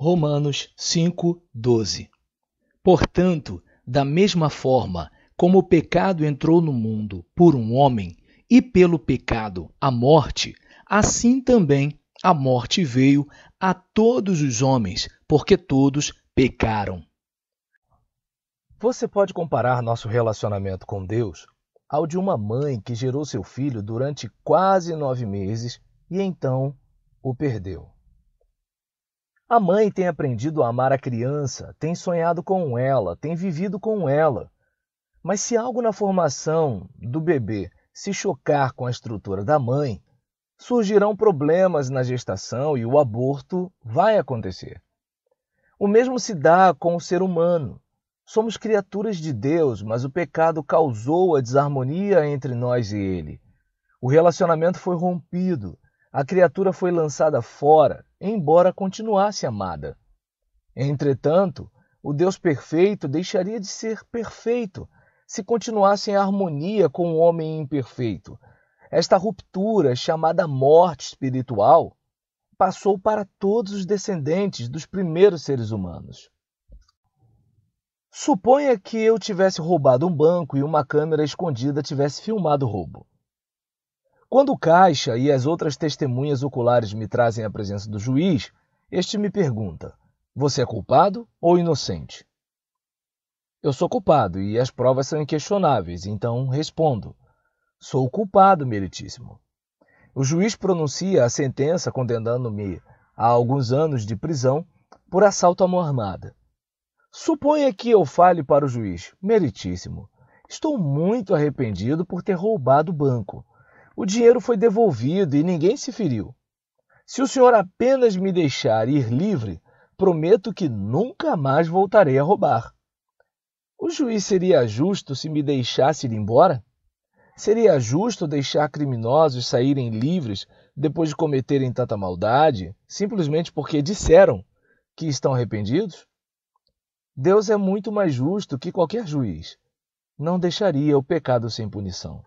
Romanos 5:12. Portanto, da mesma forma como o pecado entrou no mundo por um homem e pelo pecado a morte, assim também a morte veio a todos os homens, porque todos pecaram. Você pode comparar nosso relacionamento com Deus ao de uma mãe que gerou seu filho durante quase nove meses e então o perdeu. A mãe tem aprendido a amar a criança, tem sonhado com ela, tem vivido com ela. Mas se algo na formação do bebê se chocar com a estrutura da mãe, surgirão problemas na gestação e o aborto vai acontecer. O mesmo se dá com o ser humano. Somos criaturas de Deus, mas o pecado causou a desarmonia entre nós e ele. O relacionamento foi rompido a criatura foi lançada fora, embora continuasse amada. Entretanto, o Deus perfeito deixaria de ser perfeito se continuasse em harmonia com o homem imperfeito. Esta ruptura, chamada morte espiritual, passou para todos os descendentes dos primeiros seres humanos. Suponha que eu tivesse roubado um banco e uma câmera escondida tivesse filmado o roubo. Quando o caixa e as outras testemunhas oculares me trazem à presença do juiz, este me pergunta: Você é culpado ou inocente? Eu sou culpado e as provas são inquestionáveis, então respondo: Sou culpado, Meritíssimo. O juiz pronuncia a sentença condenando-me a alguns anos de prisão por assalto à mão armada. Suponha que eu fale para o juiz: Meritíssimo, estou muito arrependido por ter roubado o banco o dinheiro foi devolvido e ninguém se feriu. Se o senhor apenas me deixar ir livre, prometo que nunca mais voltarei a roubar. O juiz seria justo se me deixasse ir embora? Seria justo deixar criminosos saírem livres depois de cometerem tanta maldade, simplesmente porque disseram que estão arrependidos? Deus é muito mais justo que qualquer juiz. Não deixaria o pecado sem punição.